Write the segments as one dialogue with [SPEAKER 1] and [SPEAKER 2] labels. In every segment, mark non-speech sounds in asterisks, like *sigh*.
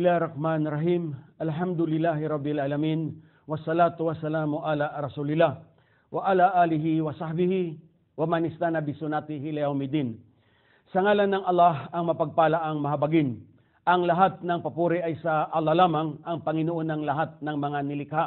[SPEAKER 1] Bismillahirrahmanirrahim. Alhamdulillahi rabbil alamin. Wassalatu wassalamu ala rasulillah. Wa ala alihi wa sahbihi wa man istana bisunatihi layawmidin. Sa ngalan ng Allah ang mapagpala ang mahabagin. Ang lahat ng papuri ay sa Allah lamang ang Panginoon ng lahat ng mga nilikha.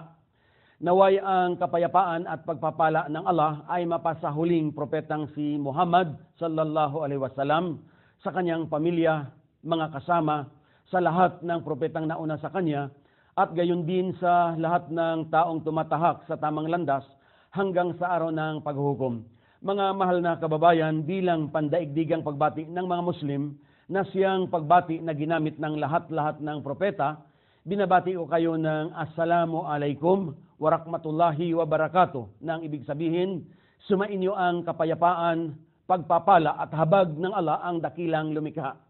[SPEAKER 1] Naway ang kapayapaan at pagpapala ng Allah ay mapasahuling propetang si Muhammad sallallahu alaihi wasallam sa kanyang pamilya, mga kasama, sa lahat ng propetang nauna sa kanya at gayon din sa lahat ng taong tumatahak sa tamang landas hanggang sa araw ng paghuhukom. Mga mahal na kababayan, bilang pandaigdigang pagbati ng mga Muslim na siyang pagbati na ginamit ng lahat-lahat ng propeta, binabati ko kayo ng Assalamu alaikum wa rahmatullahi wa barakatuh na ang ibig sabihin, sumainyo ang kapayapaan, pagpapala at habag ng ala ang dakilang lumikha.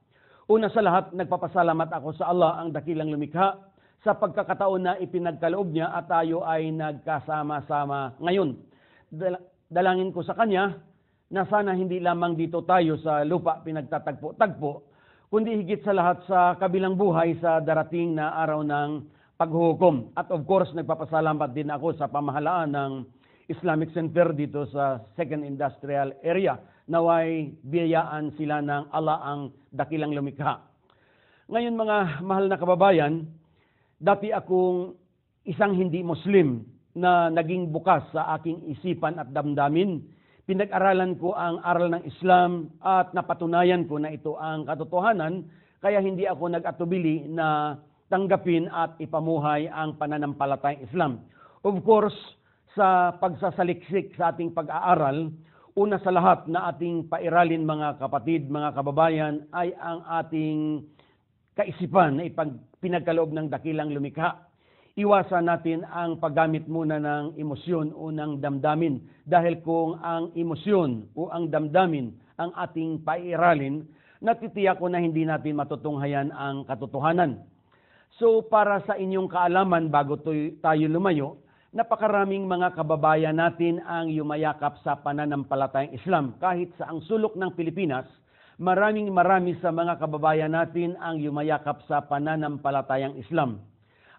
[SPEAKER 1] Una sa lahat, nagpapasalamat ako sa Allah ang dakilang lumikha sa pagkakataon na ipinagkaloob niya at tayo ay nagkasama-sama ngayon. Dalangin ko sa Kanya na sana hindi lamang dito tayo sa lupa pinagtatagpo-tagpo, kundi higit sa lahat sa kabilang buhay sa darating na araw ng paghukom. At of course, nagpapasalamat din ako sa pamahalaan ng Islamic Center dito sa Second Industrial Area naway biyayaan sila ng ang dakilang lumikha. Ngayon mga mahal na kababayan, dati akong isang hindi Muslim na naging bukas sa aking isipan at damdamin. Pinag-aralan ko ang aral ng Islam at napatunayan ko na ito ang katotohanan kaya hindi ako nag-atubili na tanggapin at ipamuhay ang pananampalatayang Islam. Of course, sa pagsasaliksik sa ating pag-aaral, una sa lahat na ating pairalin mga kapatid, mga kababayan ay ang ating kaisipan na ipag, ng dakilang lumikha. Iwasan natin ang paggamit muna ng emosyon o ng damdamin dahil kung ang emosyon o ang damdamin ang ating pairalin, natitiyak ko na hindi natin matutunghayan ang katotohanan. So para sa inyong kaalaman bago tayo lumayo, napakaraming mga kababayan natin ang yumayakap sa pananampalatayang Islam. Kahit sa ang sulok ng Pilipinas, maraming marami sa mga kababayan natin ang yumayakap sa pananampalatayang Islam.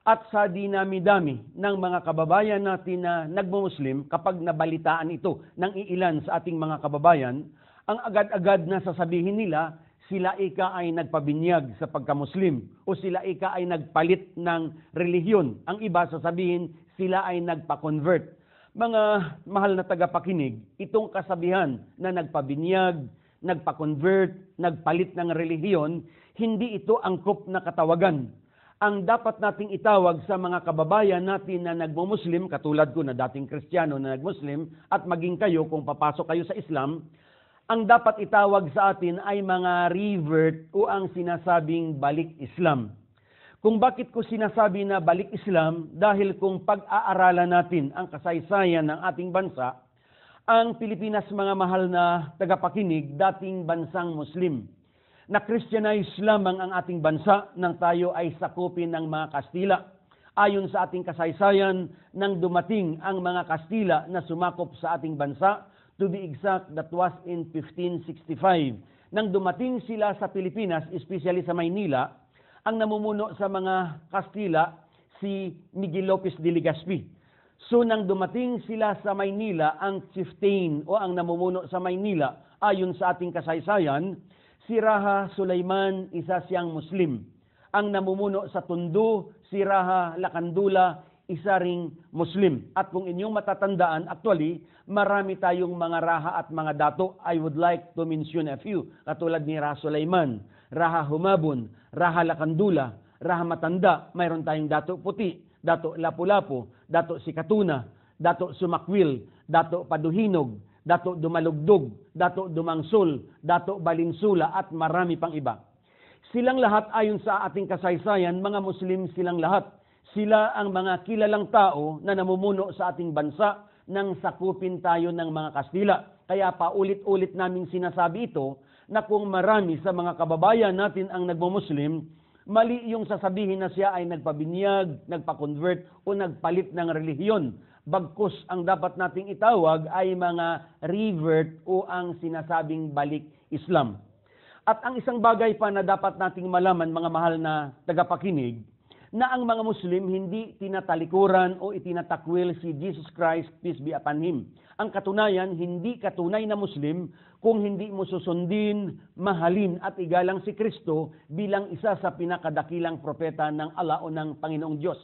[SPEAKER 1] At sa dinami-dami ng mga kababayan natin na nagmumuslim, kapag nabalitaan ito ng iilan sa ating mga kababayan, ang agad-agad na sasabihin nila, sila ika ay nagpabinyag sa pagkamuslim o sila ika ay nagpalit ng relihiyon. Ang iba sasabihin, sila ay nagpa-convert. Mga mahal na tagapakinig, itong kasabihan na nagpabinyag, nagpa-convert, nagpalit ng relihiyon, hindi ito angkop na katawagan. Ang dapat nating itawag sa mga kababayan natin na nagmumuslim, katulad ko na dating Kristiyano na nagmuslim, at maging kayo kung papasok kayo sa Islam, ang dapat itawag sa atin ay mga revert o ang sinasabing balik Islam kung bakit ko sinasabi na balik Islam dahil kung pag-aaralan natin ang kasaysayan ng ating bansa, ang Pilipinas mga mahal na tagapakinig dating bansang Muslim. Na Christianize lamang ang ating bansa nang tayo ay sakupin ng mga Kastila. Ayon sa ating kasaysayan, nang dumating ang mga Kastila na sumakop sa ating bansa, to be exact, that was in 1565. Nang dumating sila sa Pilipinas, especially sa Maynila, ang namumuno sa mga Kastila, si Miguel Lopez de Legazpi. So nang dumating sila sa Maynila, ang 15 o ang namumuno sa Maynila, ayon sa ating kasaysayan, si Raha Sulaiman, isa siyang Muslim. Ang namumuno sa Tondo, si Raha Lakandula, isa ring Muslim. At kung inyong matatandaan, actually, marami tayong mga raha at mga dato. I would like to mention a few, katulad ni Raha Sulaiman. Raha Humabon, Raha Lakandula, Raha Matanda, mayroon tayong Dato Puti, Dato Lapu-Lapu, Dato Sikatuna, Dato Sumakwil, Dato Paduhinog, Dato Dumalugdog, Dato Dumangsul, Dato Balinsula at marami pang iba. Silang lahat ayon sa ating kasaysayan, mga Muslim silang lahat. Sila ang mga kilalang tao na namumuno sa ating bansa nang sakupin tayo ng mga Kastila. Kaya paulit-ulit naming sinasabi ito na kung marami sa mga kababayan natin ang nagmo-Muslim, mali yung sasabihin na siya ay nagpabinyag, nagpa-convert o nagpalit ng relihiyon. Bagkus ang dapat nating itawag ay mga revert o ang sinasabing balik Islam. At ang isang bagay pa na dapat nating malaman mga mahal na tagapakinig, na ang mga Muslim hindi tinatalikuran o itinatakwil si Jesus Christ, peace be upon him. Ang katunayan, hindi katunay na Muslim kung hindi mo susundin, mahalin at igalang si Kristo bilang isa sa pinakadakilang propeta ng ala o ng Panginoong Diyos.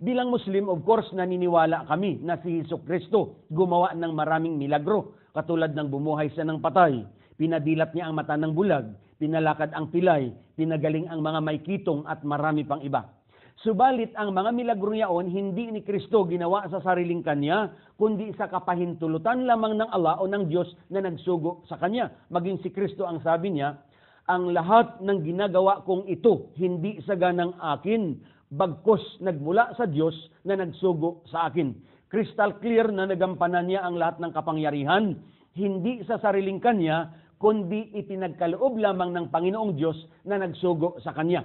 [SPEAKER 1] Bilang Muslim, of course, naniniwala kami na si Hesus Kristo gumawa ng maraming milagro, katulad ng bumuhay sa ng patay, pinadilat niya ang mata ng bulag, pinalakad ang pilay, pinagaling ang mga may kitong at marami pang iba. Subalit ang mga milagro niyaon, hindi ni Kristo ginawa sa sariling kanya, kundi sa kapahintulutan lamang ng Allah o ng Diyos na nagsugo sa kanya. Maging si Kristo ang sabi niya, ang lahat ng ginagawa kong ito hindi sa ganang akin, bagkos nagmula sa Diyos na nagsugo sa akin. Crystal clear na nagampanan niya ang lahat ng kapangyarihan, hindi sa sariling kanya, kundi ipinagkaloob lamang ng Panginoong Diyos na nagsugo sa kanya.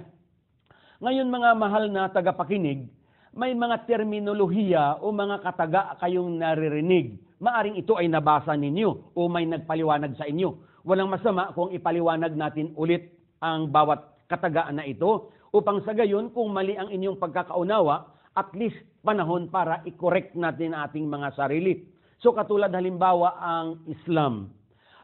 [SPEAKER 1] Ngayon mga mahal na tagapakinig, may mga terminolohiya o mga kataga kayong naririnig. Maaring ito ay nabasa ninyo o may nagpaliwanag sa inyo. Walang masama kung ipaliwanag natin ulit ang bawat katagaan na ito upang sa gayon kung mali ang inyong pagkakaunawa, at least panahon para i-correct natin ating mga sarili. So katulad halimbawa ang Islam.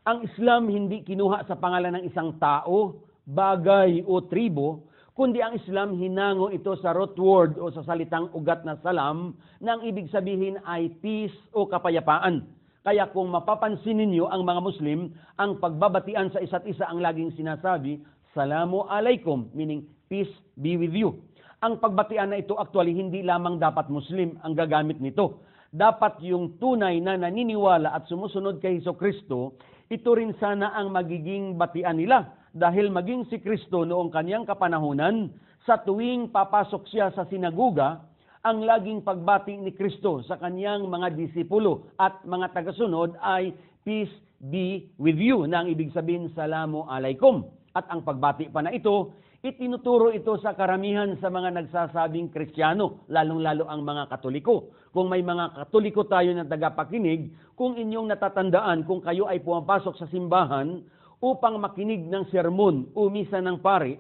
[SPEAKER 1] Ang Islam hindi kinuha sa pangalan ng isang tao, bagay o tribo, kundi ang Islam hinango ito sa root word o sa salitang ugat na salam na ang ibig sabihin ay peace o kapayapaan. Kaya kung mapapansin ninyo ang mga Muslim, ang pagbabatian sa isa't isa ang laging sinasabi, Salamu alaikum, meaning peace be with you. Ang pagbatian na ito actually hindi lamang dapat Muslim ang gagamit nito. Dapat yung tunay na naniniwala at sumusunod kay Heso Kristo, ito rin sana ang magiging batian nila dahil maging si Kristo noong kanyang kapanahunan, sa tuwing papasok siya sa sinaguga, ang laging pagbati ni Kristo sa kanyang mga disipulo at mga tagasunod ay peace be with you na ang ibig sabihin salamu alaikum. At ang pagbati pa na ito, itinuturo ito sa karamihan sa mga nagsasabing Kristiyano, lalong-lalo ang mga Katoliko. Kung may mga Katoliko tayo na tagapakinig, kung inyong natatandaan kung kayo ay pumapasok sa simbahan, upang makinig ng sermon o misa ng pari,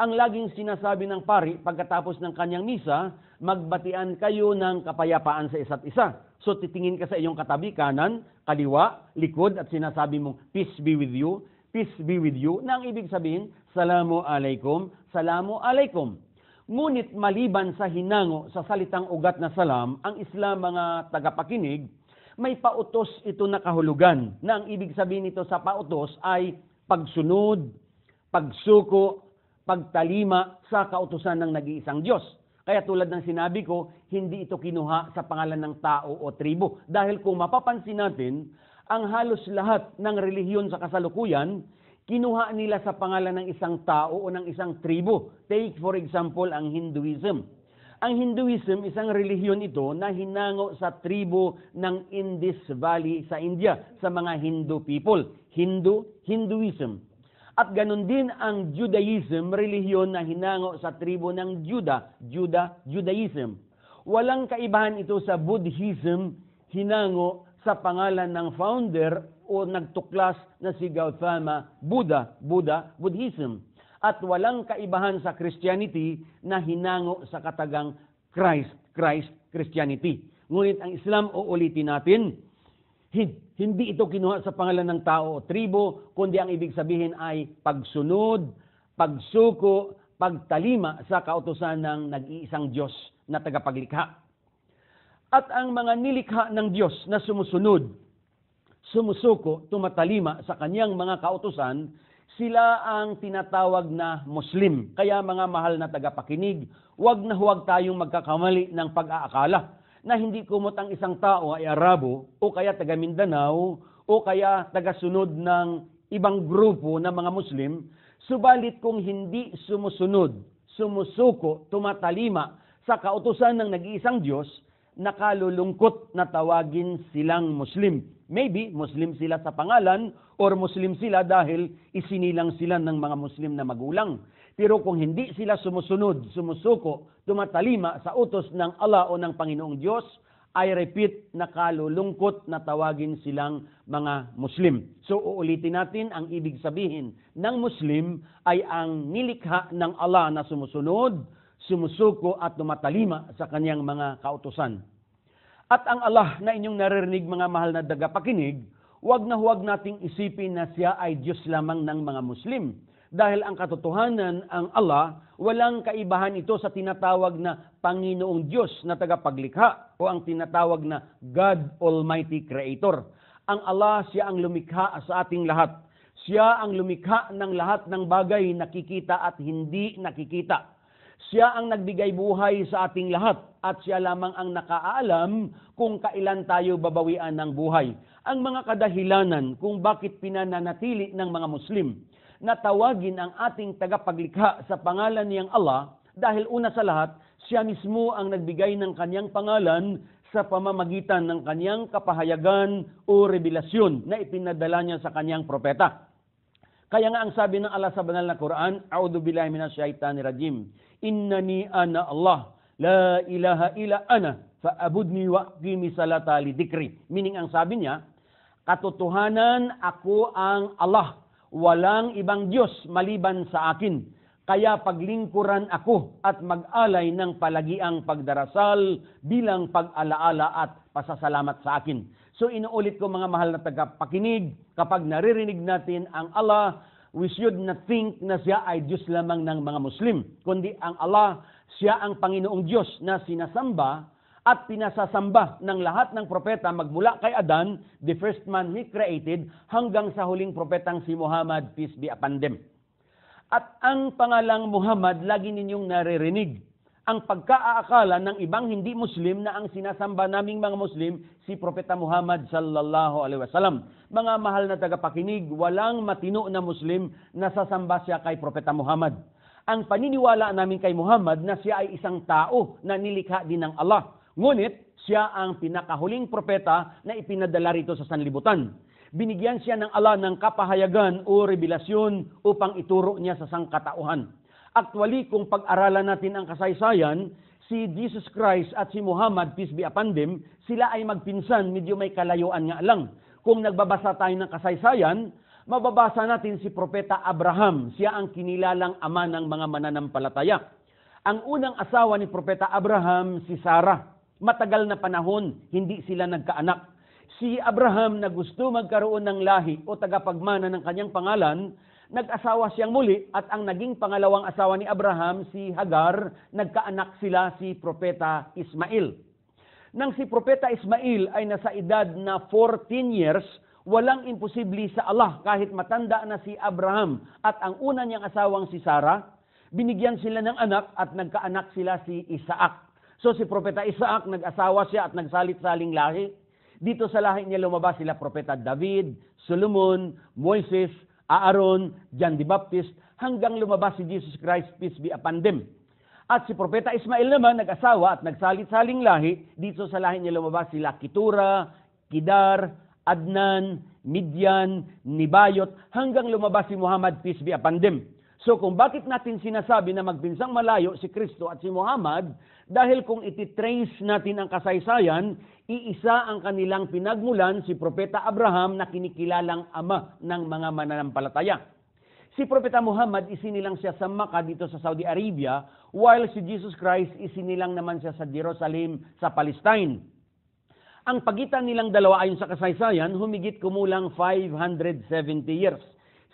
[SPEAKER 1] ang laging sinasabi ng pari pagkatapos ng kanyang misa, magbatian kayo ng kapayapaan sa isa't isa. So titingin ka sa iyong katabi, kanan, kaliwa, likod at sinasabi mong, peace be with you, peace be with you, na ang ibig sabihin, salamu alaikum, salamu alaikum. Ngunit maliban sa hinango sa salitang ugat na salam, ang Islam mga tagapakinig may pautos ito na kahulugan na ang ibig sabihin nito sa pautos ay pagsunod, pagsuko, pagtalima sa kautusan ng nag-iisang Diyos. Kaya tulad ng sinabi ko, hindi ito kinuha sa pangalan ng tao o tribo. Dahil kung mapapansin natin, ang halos lahat ng relihiyon sa kasalukuyan, kinuha nila sa pangalan ng isang tao o ng isang tribo. Take for example ang Hinduism ang Hinduism, isang relihiyon ito na hinango sa tribo ng Indus Valley sa India, sa mga Hindu people. Hindu, Hinduism. At ganun din ang Judaism, relihiyon na hinango sa tribo ng Juda, Juda, Judaism. Walang kaibahan ito sa Buddhism, hinango sa pangalan ng founder o nagtuklas na si Gautama Buddha, Buddha, Buddhism at walang kaibahan sa Christianity na hinango sa katagang Christ, Christ, Christianity. Ngunit ang Islam, uulitin natin, hindi ito kinuha sa pangalan ng tao o tribo, kundi ang ibig sabihin ay pagsunod, pagsuko, pagtalima sa kautosan ng nag-iisang Diyos na tagapaglikha. At ang mga nilikha ng Diyos na sumusunod, sumusuko, tumatalima sa kanyang mga kautosan, sila ang tinatawag na Muslim. Kaya mga mahal na tagapakinig, huwag na huwag tayong magkakamali ng pag-aakala na hindi kumot ang isang tao ay Arabo o kaya taga Mindanao o kaya tagasunod ng ibang grupo ng mga Muslim, subalit kung hindi sumusunod, sumusuko, tumatalima sa kautusan ng nag-iisang Diyos, nakalulungkot na tawagin silang Muslim. Maybe Muslim sila sa pangalan or Muslim sila dahil isinilang sila ng mga Muslim na magulang. Pero kung hindi sila sumusunod, sumusuko, tumatalima sa utos ng Allah o ng Panginoong Diyos, I repeat, nakalulungkot na tawagin silang mga Muslim. So uulitin natin, ang ibig sabihin ng Muslim ay ang nilikha ng Allah na sumusunod, sumusuko at tumatalima sa kanyang mga kautusan. At ang Allah na inyong naririnig mga mahal na dagapakinig, Huwag na huwag nating isipin na siya ay Diyos lamang ng mga Muslim. Dahil ang katotohanan, ang Allah, walang kaibahan ito sa tinatawag na Panginoong Diyos na tagapaglikha o ang tinatawag na God Almighty Creator. Ang Allah, siya ang lumikha sa ating lahat. Siya ang lumikha ng lahat ng bagay nakikita at hindi nakikita. Siya ang nagbigay buhay sa ating lahat at siya lamang ang nakaalam kung kailan tayo babawian ng buhay. Ang mga kadahilanan kung bakit pinananatili ng mga Muslim na tawagin ang ating tagapaglikha sa pangalan niyang Allah dahil una sa lahat, siya mismo ang nagbigay ng kanyang pangalan sa pamamagitan ng kanyang kapahayagan o revelasyon na ipinadala niya sa kanyang propeta. Kaya nga ang sabi ng Allah sa banal na Quran, A'udhu billahi minash shaitani rajim. Innani ana Allah La ilaha ila ana faabudni wa qimi salata li dikri. Meaning ang sabi niya, katotohanan ako ang Allah. Walang ibang Diyos maliban sa akin. Kaya paglingkuran ako at mag-alay ng palagiang pagdarasal bilang pag-alaala at pasasalamat sa akin. So inuulit ko mga mahal na tagapakinig, kapag naririnig natin ang Allah, we should not think na siya ay Diyos lamang ng mga Muslim, kundi ang Allah siya ang Panginoong Diyos na sinasamba at pinasasamba ng lahat ng propeta magmula kay Adan, the first man he created, hanggang sa huling propetang si Muhammad, peace be upon them. At ang pangalang Muhammad, lagi ninyong naririnig. Ang pagkaaakala ng ibang hindi Muslim na ang sinasamba naming mga Muslim, si Propeta Muhammad sallallahu alaihi wasallam. Mga mahal na tagapakinig, walang matino na Muslim na sasamba siya kay Propeta Muhammad ang paniniwala namin kay Muhammad na siya ay isang tao na nilikha din ng Allah. Ngunit siya ang pinakahuling propeta na ipinadala rito sa sanlibutan. Binigyan siya ng Allah ng kapahayagan o revelasyon upang ituro niya sa sangkatauhan. Actually, kung pag-aralan natin ang kasaysayan, si Jesus Christ at si Muhammad, peace be upon them, sila ay magpinsan, medyo may kalayuan nga lang. Kung nagbabasa tayo ng kasaysayan, mababasa natin si Propeta Abraham. Siya ang kinilalang ama ng mga mananampalataya. Ang unang asawa ni Propeta Abraham, si Sarah. Matagal na panahon, hindi sila nagkaanak. Si Abraham na gusto magkaroon ng lahi o tagapagmana ng kanyang pangalan, nag-asawa siyang muli at ang naging pangalawang asawa ni Abraham, si Hagar, nagkaanak sila si Propeta Ismail. Nang si Propeta Ismail ay nasa edad na 14 years, Walang imposible sa Allah kahit matanda na si Abraham at ang una niyang asawang si Sarah, binigyan sila ng anak at nagkaanak sila si Isaac. So si Propeta Isaac, nag-asawa siya at nagsalit-saling lahi. Dito sa lahi niya lumabas sila Propeta David, Solomon, Moises, Aaron, John the Baptist, hanggang lumabas si Jesus Christ, peace be upon them. At si Propeta Ismail naman, nag-asawa at nagsalit-saling lahi, dito sa lahi niya lumabas sila Kitura, Kidar, Adnan, Midyan, Nibayot, hanggang lumabas si Muhammad, peace be upon them. So kung bakit natin sinasabi na magpinsang malayo si Kristo at si Muhammad, dahil kung ititrace natin ang kasaysayan, iisa ang kanilang pinagmulan si Propeta Abraham na kinikilalang ama ng mga mananampalataya. Si Propeta Muhammad isinilang siya sa Makkah dito sa Saudi Arabia, while si Jesus Christ isinilang naman siya sa Jerusalem sa Palestine. Ang pagitan nilang dalawa ayon sa kasaysayan, humigit kumulang 570 years.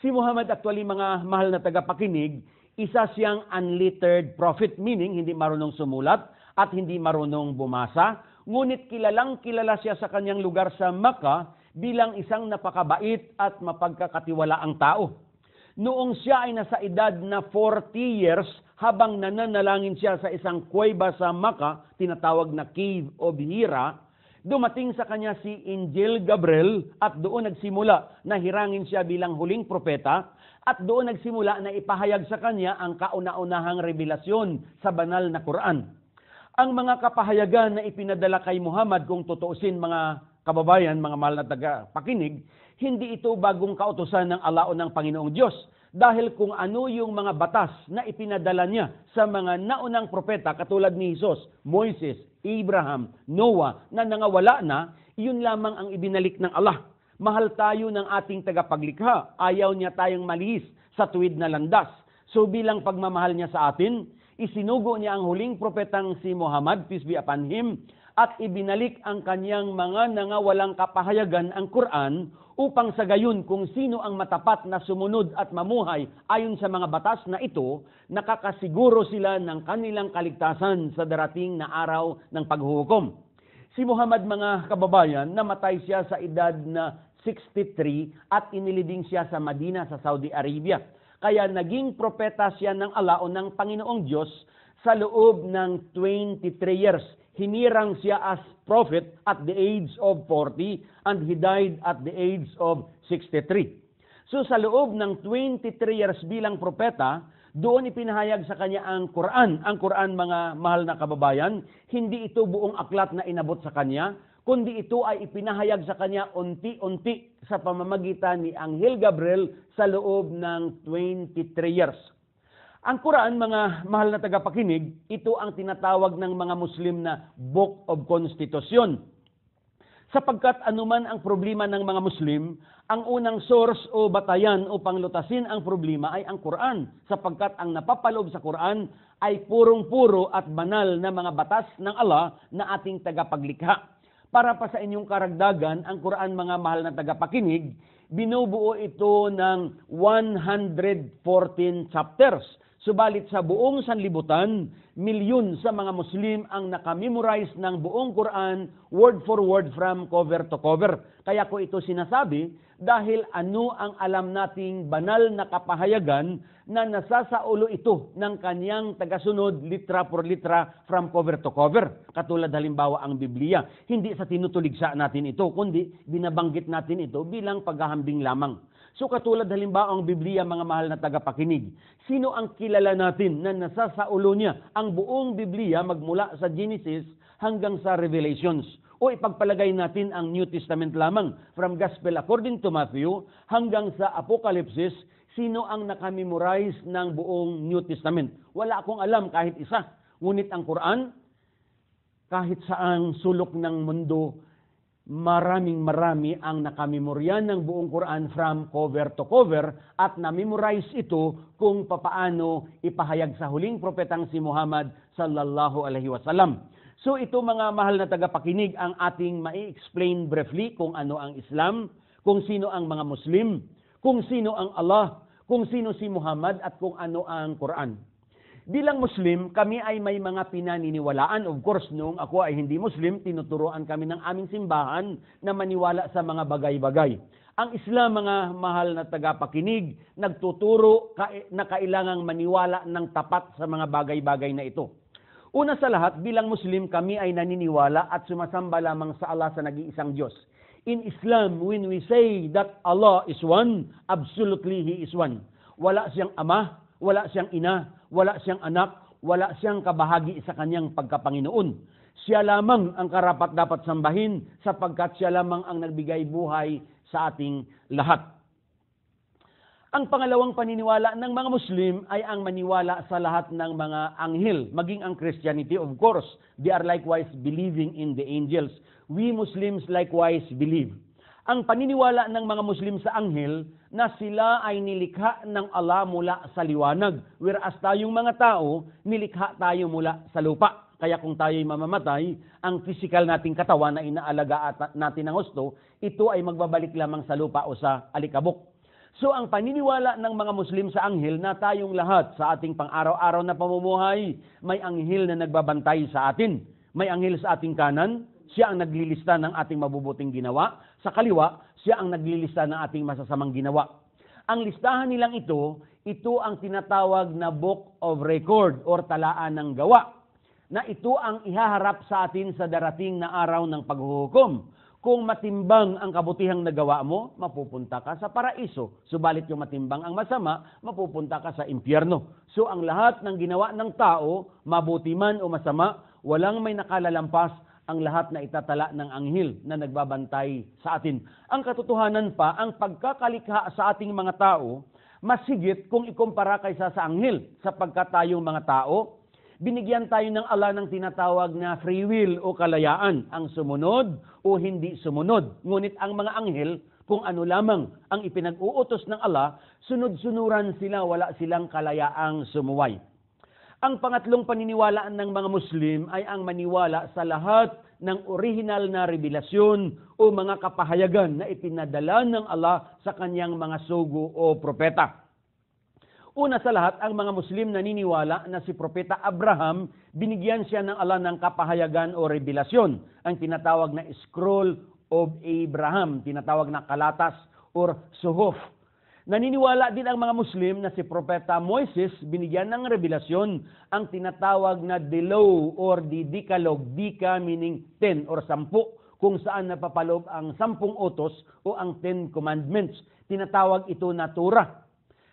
[SPEAKER 1] Si Muhammad actually mga mahal na tagapakinig, isa siyang unlettered prophet, meaning hindi marunong sumulat at hindi marunong bumasa. Ngunit kilalang kilala siya sa kanyang lugar sa Mecca bilang isang napakabait at mapagkakatiwalaang tao. Noong siya ay nasa edad na 40 years, habang nananalangin siya sa isang kuweba sa Maka, tinatawag na Cave of Hira, dumating sa kanya si Angel Gabriel at doon nagsimula na hirangin siya bilang huling propeta at doon nagsimula na ipahayag sa kanya ang kauna-unahang revelasyon sa banal na Quran. Ang mga kapahayagan na ipinadala kay Muhammad kung totoosin mga kababayan, mga mahal na tagapakinig, hindi ito bagong kautosan ng Allah o ng Panginoong Diyos dahil kung ano yung mga batas na ipinadala niya sa mga naunang propeta katulad ni Jesus, Moises, Abraham, Noah na nangawala na, iyon lamang ang ibinalik ng Allah. Mahal tayo ng ating tagapaglikha. Ayaw niya tayong malihis sa tuwid na landas. So bilang pagmamahal niya sa atin, isinugo niya ang huling propetang si Muhammad, peace be upon him, at ibinalik ang kanyang mga nangawalang kapahayagan ang Quran upang sa gayon kung sino ang matapat na sumunod at mamuhay ayon sa mga batas na ito, nakakasiguro sila ng kanilang kaligtasan sa darating na araw ng paghuhukom. Si Muhammad mga kababayan, namatay siya sa edad na 63 at inilibing siya sa Madina sa Saudi Arabia. Kaya naging propeta siya ng Ala o ng Panginoong Diyos sa loob ng 23 years hinirang siya as prophet at the age of 40 and he died at the age of 63. So sa loob ng 23 years bilang propeta, doon ipinahayag sa kanya ang Quran. Ang Quran, mga mahal na kababayan, hindi ito buong aklat na inabot sa kanya, kundi ito ay ipinahayag sa kanya unti-unti sa pamamagitan ni Anghel Gabriel sa loob ng 23 years. Ang Quran, mga mahal na tagapakinig, ito ang tinatawag ng mga Muslim na Book of Constitution. Sapagkat anuman ang problema ng mga Muslim, ang unang source o batayan upang lutasin ang problema ay ang Quran, sapagkat ang napapalob sa Quran ay purong-puro at banal na mga batas ng Allah na ating tagapaglikha. Para pa sa inyong karagdagan, ang Quran mga mahal na tagapakinig, binubuo ito ng 114 chapters Subalit sa buong sanlibutan, milyon sa mga Muslim ang nakamemorize ng buong Quran word for word from cover to cover. Kaya ko ito sinasabi dahil ano ang alam nating banal na kapahayagan na nasasaulo ito ng kanyang tagasunod litra por litra from cover to cover. Katulad halimbawa ang Biblia. Hindi sa tinutuligsa natin ito, kundi binabanggit natin ito bilang paghahambing lamang. So katulad halimbawa ang Biblia mga mahal na tagapakinig. Sino ang kilala natin na nasa sa ulo niya ang buong Biblia magmula sa Genesis hanggang sa Revelations? O ipagpalagay natin ang New Testament lamang from Gospel according to Matthew hanggang sa Apocalypse, sino ang nakamemorize ng buong New Testament? Wala akong alam kahit isa. Ngunit ang Quran, kahit saang sulok ng mundo, maraming marami ang nakamemorya ng buong Quran from cover to cover at na-memorize ito kung papaano ipahayag sa huling propetang si Muhammad sallallahu alaihi wasallam. So ito mga mahal na tagapakinig ang ating mai-explain briefly kung ano ang Islam, kung sino ang mga Muslim, kung sino ang Allah, kung sino si Muhammad at kung ano ang Quran. Bilang Muslim, kami ay may mga pinaniniwalaan. Of course, nung ako ay hindi Muslim, tinuturoan kami ng aming simbahan na maniwala sa mga bagay-bagay. Ang Islam, mga mahal na tagapakinig, nagtuturo na kailangang maniwala ng tapat sa mga bagay-bagay na ito. Una sa lahat, bilang Muslim, kami ay naniniwala at sumasamba lamang sa Allah sa nag-iisang Diyos. In Islam, when we say that Allah is one, absolutely He is one. Wala siyang ama, wala siyang ina, wala siyang anak, wala siyang kabahagi sa kanyang pagkapanginoon. Siya lamang ang karapat dapat sambahin sapagkat siya lamang ang nagbigay buhay sa ating lahat. Ang pangalawang paniniwala ng mga Muslim ay ang maniwala sa lahat ng mga anghel, maging ang Christianity of course. They are likewise believing in the angels. We Muslims likewise believe. Ang paniniwala ng mga Muslim sa anghel na sila ay nilikha ng Allah mula sa liwanag. Whereas tayong mga tao, nilikha tayo mula sa lupa. Kaya kung tayo'y mamamatay, ang physical nating katawan na inaalaga natin ng husto, ito ay magbabalik lamang sa lupa o sa alikabok. So ang paniniwala ng mga Muslim sa anghel na tayong lahat sa ating pang-araw-araw na pamumuhay, may anghel na nagbabantay sa atin. May anghel sa ating kanan, siya ang naglilista ng ating mabubuting ginawa. Sa kaliwa, siya ang naglilista ng ating masasamang ginawa. Ang listahan nilang ito, ito ang tinatawag na book of record or talaan ng gawa na ito ang ihaharap sa atin sa darating na araw ng paghuhukom. Kung matimbang ang kabutihang nagawa mo, mapupunta ka sa paraiso. Subalit yung matimbang ang masama, mapupunta ka sa impyerno. So ang lahat ng ginawa ng tao, mabuti man o masama, walang may nakalalampas ang lahat na itatala ng anghel na nagbabantay sa atin. Ang katotohanan pa, ang pagkakalikha sa ating mga tao, mas higit kung ikumpara kaysa sa anghel sapagkat tayong mga tao, binigyan tayo ng ala ng tinatawag na free will o kalayaan, ang sumunod o hindi sumunod. Ngunit ang mga anghel, kung ano lamang ang ipinag-uutos ng ala, sunod-sunuran sila, wala silang kalayaang sumuway. Ang pangatlong paniniwalaan ng mga Muslim ay ang maniwala sa lahat ng original na revelasyon o mga kapahayagan na ipinadala ng Allah sa kanyang mga sugo o propeta. Una sa lahat, ang mga Muslim naniniwala na si Propeta Abraham, binigyan siya ng Allah ng kapahayagan o revelasyon, ang tinatawag na Scroll of Abraham, tinatawag na kalatas or suhof Naniniwala din ang mga Muslim na si Propeta Moises binigyan ng revelasyon ang tinatawag na the law or the Decalog, dika meaning 10 or 10 kung saan napapalob ang 10 otos o ang 10 commandments. Tinatawag ito na Torah.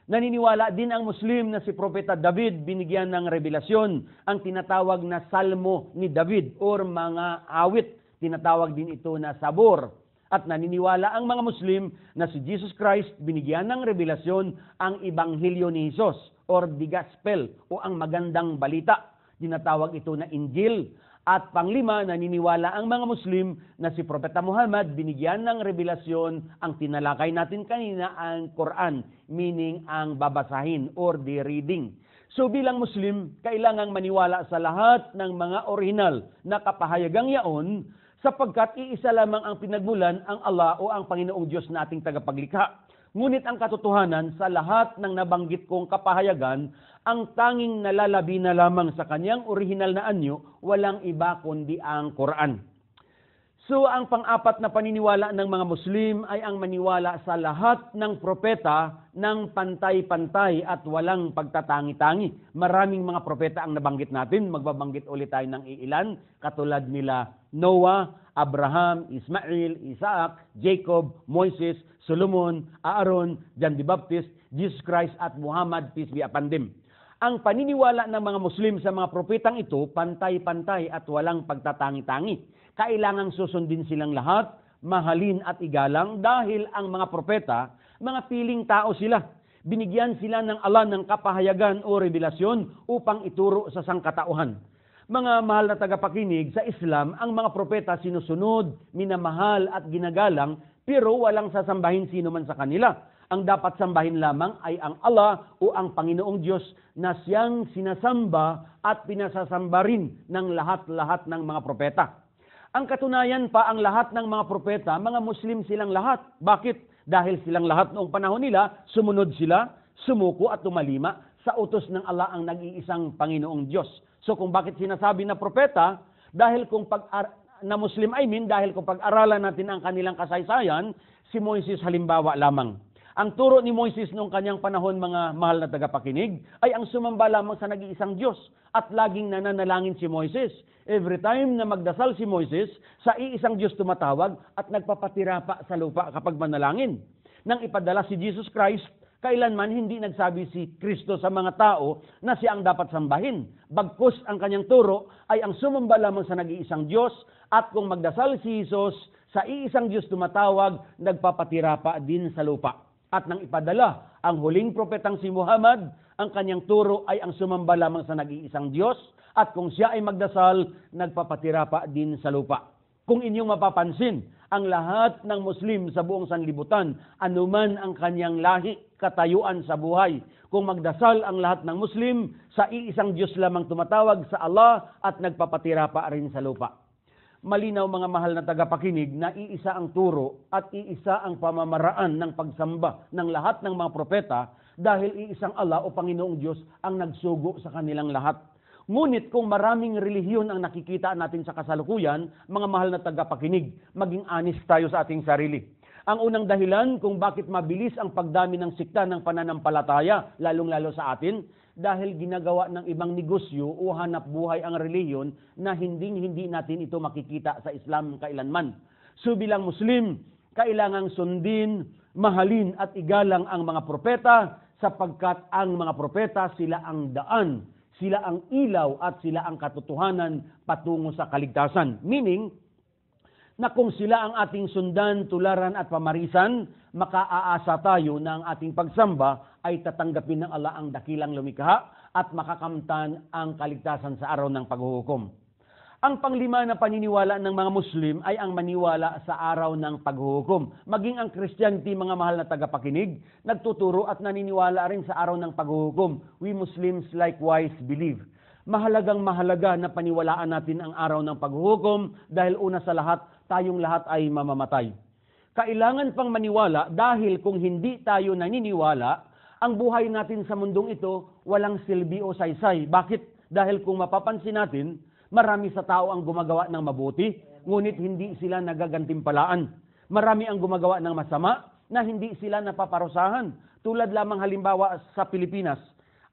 [SPEAKER 1] Naniniwala din ang Muslim na si Propeta David binigyan ng revelasyon ang tinatawag na Salmo ni David or mga awit. Tinatawag din ito na Sabor at naniniwala ang mga Muslim na si Jesus Christ binigyan ng revelasyon ang Ibanghilyo ni Jesus or the Gospel o ang magandang balita. Dinatawag ito na Injil. At panglima, naniniwala ang mga Muslim na si Propeta Muhammad binigyan ng revelasyon ang tinalakay natin kanina ang Quran, meaning ang babasahin or the reading. So bilang Muslim, kailangang maniwala sa lahat ng mga orihinal na kapahayagang yaon sapagkat iisa lamang ang pinagmulan ang Allah o ang Panginoong Diyos na ating tagapaglikha. Ngunit ang katotohanan sa lahat ng nabanggit kong kapahayagan, ang tanging nalalabi na lamang sa kanyang orihinal na anyo, walang iba kundi ang Quran. So ang pang-apat na paniniwala ng mga Muslim ay ang maniwala sa lahat ng propeta ng pantay-pantay at walang pagtatangi-tangi. Maraming mga propeta ang nabanggit natin. Magbabanggit ulit tayo ng iilan katulad nila Noah, Abraham, Ismail, Isaac, Jacob, Moises, Solomon, Aaron, John the Baptist, Jesus Christ at Muhammad, peace be upon them. Ang paniniwala ng mga Muslim sa mga propetang ito, pantay-pantay at walang pagtatangi-tangi kailangang susundin silang lahat, mahalin at igalang dahil ang mga propeta, mga piling tao sila. Binigyan sila ng ala ng kapahayagan o revelasyon upang ituro sa sangkatauhan. Mga mahal na tagapakinig, sa Islam, ang mga propeta sinusunod, minamahal at ginagalang pero walang sasambahin sino man sa kanila. Ang dapat sambahin lamang ay ang Allah o ang Panginoong Diyos na siyang sinasamba at pinasasamba rin ng lahat-lahat ng mga propeta. Ang katunayan pa, ang lahat ng mga propeta, mga Muslim silang lahat. Bakit? Dahil silang lahat noong panahon nila, sumunod sila, sumuko at tumalima sa utos ng Allah ang nag-iisang Panginoong Diyos. So kung bakit sinasabi na propeta, dahil kung pag na Muslim I mean, dahil kung pag-aralan natin ang kanilang kasaysayan, si Moises halimbawa lamang. Ang turo ni Moises noong kanyang panahon mga mahal na tagapakinig ay ang sumamba lamang sa nag-iisang Diyos at laging nananalangin si Moises. Every time na magdasal si Moises, sa iisang Diyos tumatawag at nagpapatira pa sa lupa kapag manalangin. Nang ipadala si Jesus Christ, kailanman hindi nagsabi si Kristo sa mga tao na siya ang dapat sambahin. Bagkus ang kanyang turo ay ang sumamba lamang sa nag-iisang Diyos at kung magdasal si Jesus, sa iisang Diyos tumatawag, nagpapatira pa din sa lupa at nang ipadala ang huling propetang si Muhammad, ang kanyang turo ay ang sumamba lamang sa nag-iisang Diyos at kung siya ay magdasal, nagpapatira pa din sa lupa. Kung inyong mapapansin, ang lahat ng Muslim sa buong sanlibutan, anuman ang kanyang lahi, katayuan sa buhay. Kung magdasal ang lahat ng Muslim, sa iisang Diyos lamang tumatawag sa Allah at nagpapatira pa rin sa lupa malinaw mga mahal na tagapakinig na iisa ang turo at iisa ang pamamaraan ng pagsamba ng lahat ng mga propeta dahil iisang Allah o Panginoong Diyos ang nagsugo sa kanilang lahat. Ngunit kung maraming relihiyon ang nakikita natin sa kasalukuyan, mga mahal na tagapakinig, maging anis tayo sa ating sarili. Ang unang dahilan kung bakit mabilis ang pagdami ng sikta ng pananampalataya, lalong-lalo sa atin, dahil ginagawa ng ibang negosyo o hanap buhay ang reliyon na hindi hindi natin ito makikita sa Islam kailanman. So bilang Muslim, kailangang sundin, mahalin at igalang ang mga propeta sapagkat ang mga propeta sila ang daan, sila ang ilaw at sila ang katotohanan patungo sa kaligtasan. Meaning, na kung sila ang ating sundan, tularan at pamarisan, makaaasa tayo na ang ating pagsamba ay tatanggapin ng Allah ang dakilang lumikha at makakamtan ang kaligtasan sa araw ng paghuhukom. Ang panglima na paniniwala ng mga Muslim ay ang maniwala sa araw ng paghuhukom. Maging ang Christianity, mga mahal na tagapakinig, nagtuturo at naniniwala rin sa araw ng paghuhukom. We Muslims likewise believe. Mahalagang mahalaga na paniwalaan natin ang araw ng paghuhukom dahil una sa lahat, tayong lahat ay mamamatay. Kailangan pang maniwala dahil kung hindi tayo naniniwala, ang buhay natin sa mundong ito walang silbi o saysay. Bakit? Dahil kung mapapansin natin, marami sa tao ang gumagawa ng mabuti, ngunit hindi sila nagagantimpalaan. Marami ang gumagawa ng masama na hindi sila napaparusahan. Tulad lamang halimbawa sa Pilipinas,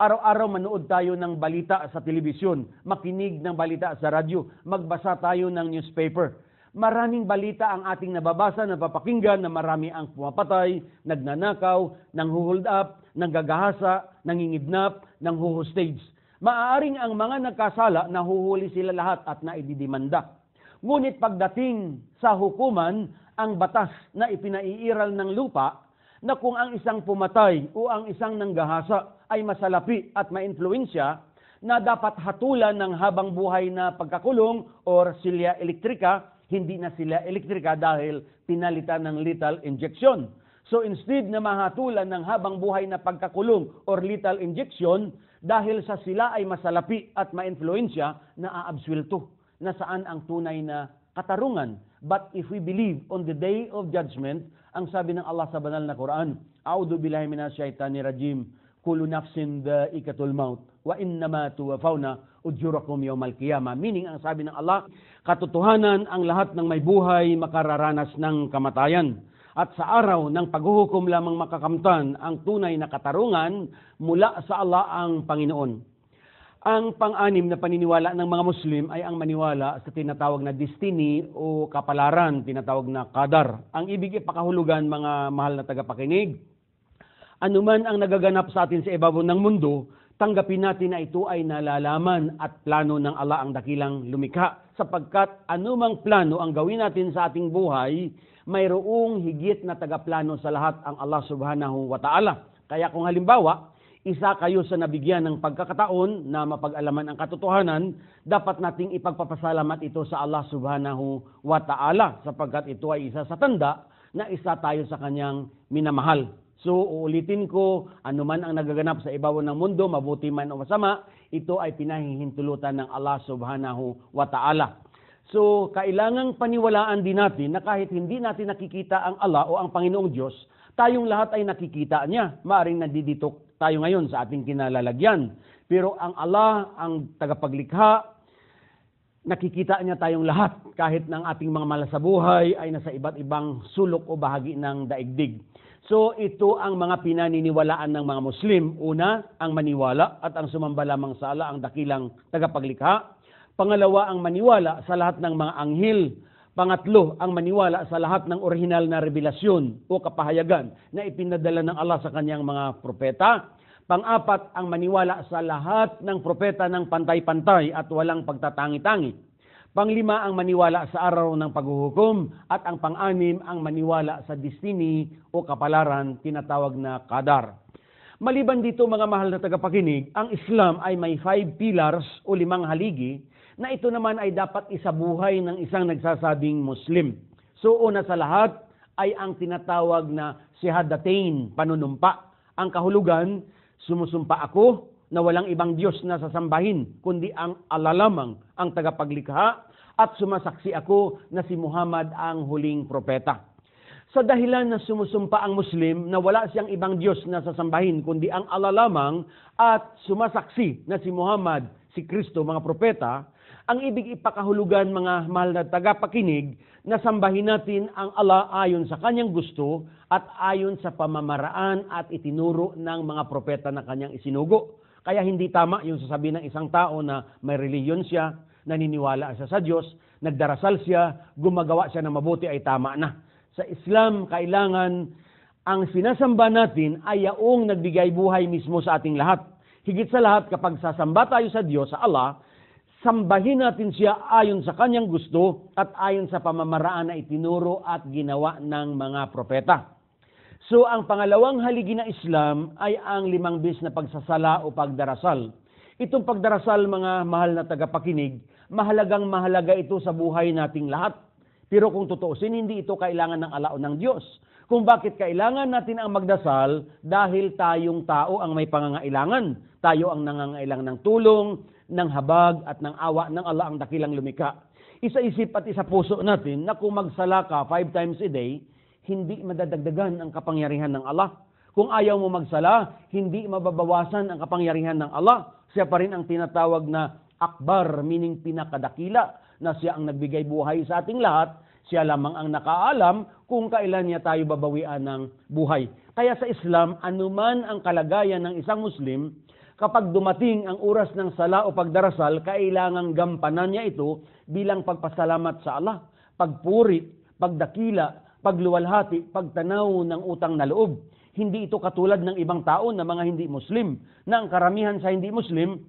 [SPEAKER 1] Araw-araw manood tayo ng balita sa telebisyon, makinig ng balita sa radyo, magbasa tayo ng newspaper. Maraming balita ang ating nababasa, napapakinggan na marami ang pumapatay, nagnanakaw, nanghuhold up, nanggagahasa, nangingidnap, nanghuhostage. Maaaring ang mga nagkasala, nahuhuli sila lahat at naididimanda. Ngunit pagdating sa hukuman, ang batas na ipinaiiral ng lupa na kung ang isang pumatay o ang isang nanggahasa ay masalapi at ma maimpluensya, na dapat hatulan ng habang buhay na pagkakulong or silya elektrika, hindi na sila elektrika dahil pinalitan ng lethal injection. So instead na mahatulan ng habang buhay na pagkakulong or lethal injection, dahil sa sila ay masalapi at mainfluensya, naaabswelto na saan ang tunay na katarungan. But if we believe on the day of judgment, ang sabi ng Allah sa banal na Quran, A'udhu billahi minash shaitani rajim, kullu nafsin the ikatul maut, wa innama tuwafawna ujurakum yawmal qiyamah. Meaning, ang sabi ng Allah, katotohanan ang lahat ng may buhay makararanas ng kamatayan at sa araw ng paghuhukom lamang makakamtan ang tunay na katarungan mula sa Allah ang Panginoon. Ang pang-anim na paniniwala ng mga Muslim ay ang maniwala sa tinatawag na destiny o kapalaran, tinatawag na kadar. Ang ibig ipakahulugan mga mahal na tagapakinig, anuman ang nagaganap sa atin sa ibabaw ng mundo, tanggapin natin na ito ay nalalaman at plano ng Allah ang dakilang lumikha sapagkat anumang plano ang gawin natin sa ating buhay mayroong higit na tagaplano sa lahat ang Allah subhanahu wa ta'ala. Kaya kung halimbawa, isa kayo sa nabigyan ng pagkakataon na mapag-alaman ang katotohanan, dapat nating ipagpapasalamat ito sa Allah subhanahu wa ta'ala sapagkat ito ay isa sa tanda na isa tayo sa kanyang minamahal. So, uulitin ko, anuman ang nagaganap sa ibabaw ng mundo, mabuti man o masama, ito ay pinahihintulutan ng Allah subhanahu wa ta'ala. So, kailangang paniwalaan din natin na kahit hindi natin nakikita ang Allah o ang Panginoong Diyos, tayong lahat ay nakikita niya. Maaring nandito tayo ngayon sa ating kinalalagyan. Pero ang Allah, ang tagapaglikha, nakikita niya tayong lahat kahit ng ating mga malasabuhay ay nasa iba't ibang sulok o bahagi ng daigdig. So ito ang mga pinaniniwalaan ng mga Muslim. Una, ang maniwala at ang sumamba lamang sa Allah ang dakilang tagapaglikha. Pangalawa, ang maniwala sa lahat ng mga anghel. Pangatlo, ang maniwala sa lahat ng orihinal na revelasyon o kapahayagan na ipinadala ng Allah sa kanyang mga propeta. Pang-apat, ang maniwala sa lahat ng propeta ng pantay-pantay at walang pagtatangi-tangi. Panglima, ang maniwala sa araw ng paghuhukom. At ang pang-anim, ang maniwala sa destiny o kapalaran tinatawag na kadar. Maliban dito mga mahal na tagapakinig, ang Islam ay may five pillars o limang haligi na ito naman ay dapat isabuhay ng isang nagsasabing Muslim. So una sa lahat ay ang tinatawag na sihadatain, panunumpa. Ang kahulugan, sumusumpa ako na walang ibang Diyos na sasambahin kundi ang Allah lamang ang tagapaglikha at sumasaksi ako na si Muhammad ang huling propeta. Sa dahilan na sumusumpa ang Muslim na wala siyang ibang Diyos na sasambahin kundi ang Allah lamang at sumasaksi na si Muhammad, si Kristo, mga propeta, ang ibig ipakahulugan mga mahal na tagapakinig na sambahin natin ang ala ayon sa kanyang gusto at ayon sa pamamaraan at itinuro ng mga propeta na kanyang isinugo. Kaya hindi tama yung sasabi ng isang tao na may reliyon siya, naniniwala siya sa Diyos, nagdarasal siya, gumagawa siya ng mabuti ay tama na. Sa Islam, kailangan ang sinasamba natin ay yaong nagbigay buhay mismo sa ating lahat. Higit sa lahat, kapag sasamba tayo sa Diyos, sa Allah, sambahin natin siya ayon sa kanyang gusto at ayon sa pamamaraan na itinuro at ginawa ng mga propeta. So ang pangalawang haligi na Islam ay ang limang bis na pagsasala o pagdarasal. Itong pagdarasal mga mahal na tagapakinig, mahalagang mahalaga ito sa buhay nating lahat. Pero kung tutuusin, hindi ito kailangan ng alaon ng Diyos. Kung bakit kailangan natin ang magdasal dahil tayong tao ang may pangangailangan. Tayo ang nangangailangan ng tulong, ng habag at ng awa ng Allah ang dakilang lumika. Isa-isip at isa puso natin na kung magsala ka five times a day, hindi madadagdagan ang kapangyarihan ng Allah. Kung ayaw mo magsala, hindi mababawasan ang kapangyarihan ng Allah. Siya pa rin ang tinatawag na akbar, meaning pinakadakila, na siya ang nagbigay buhay sa ating lahat. Siya lamang ang nakaalam kung kailan niya tayo babawian ng buhay. Kaya sa Islam, anuman ang kalagayan ng isang Muslim, kapag dumating ang oras ng sala o pagdarasal, kailangan gampanan niya ito bilang pagpasalamat sa Allah, pagpuri, pagdakila, pagluwalhati, pagtanaw ng utang na loob. Hindi ito katulad ng ibang tao na mga hindi Muslim, na ang karamihan sa hindi Muslim,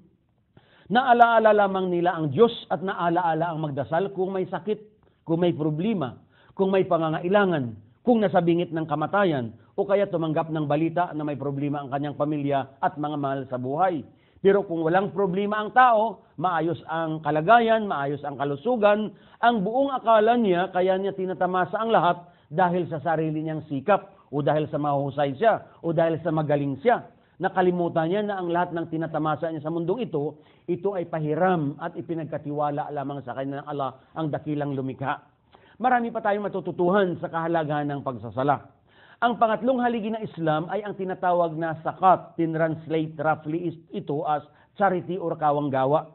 [SPEAKER 1] naalaala lamang nila ang Diyos at naalaala ang magdasal kung may sakit, kung may problema, kung may pangangailangan, kung nasa bingit ng kamatayan, o kaya tumanggap ng balita na may problema ang kanyang pamilya at mga mahal sa buhay. Pero kung walang problema ang tao, maayos ang kalagayan, maayos ang kalusugan, ang buong akala niya kaya niya tinatamasa ang lahat dahil sa sarili niyang sikap o dahil sa mahusay siya o dahil sa magaling siya. Nakalimutan niya na ang lahat ng tinatamasa niya sa mundong ito, ito ay pahiram at ipinagkatiwala lamang sa kanya ng Allah ang dakilang lumikha. Marami pa tayong matututuhan sa kahalagahan ng pagsasala. Ang pangatlong haligi ng Islam ay ang tinatawag na sakat. Tinranslate roughly ito as charity or kawanggawa.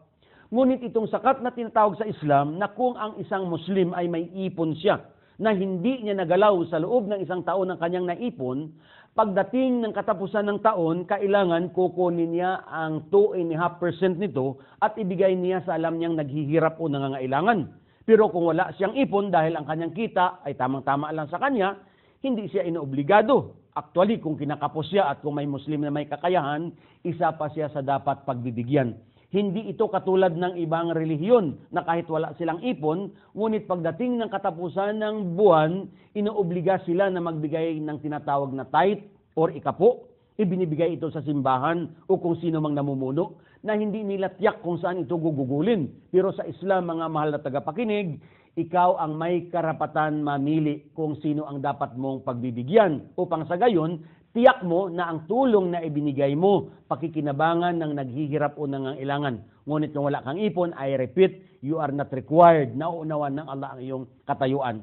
[SPEAKER 1] Ngunit itong sakat na tinatawag sa Islam na kung ang isang Muslim ay may ipon siya na hindi niya nagalaw sa loob ng isang taon ng kanyang naipon, pagdating ng katapusan ng taon, kailangan kukunin niya ang 2.5% nito at ibigay niya sa alam niyang naghihirap o nangangailangan. Pero kung wala siyang ipon dahil ang kanyang kita ay tamang-tama lang sa kanya, hindi siya inaobligado. Actually, kung kinakapos siya at kung may Muslim na may kakayahan, isa pa siya sa dapat pagbibigyan. Hindi ito katulad ng ibang relihiyon na kahit wala silang ipon, ngunit pagdating ng katapusan ng buwan, inoobliga sila na magbigay ng tinatawag na tithe or ikapo. Ibinibigay ito sa simbahan o kung sino mang namumuno na hindi nila tiyak kung saan ito gugugulin. Pero sa Islam, mga mahal na tagapakinig, ikaw ang may karapatan mamili kung sino ang dapat mong pagbibigyan upang sa gayon tiyak mo na ang tulong na ibinigay mo pakikinabangan ng naghihirap o nangangailangan. Ngunit kung wala kang ipon, I repeat, you are not required. na Nauunawan ng Allah ang iyong katayuan.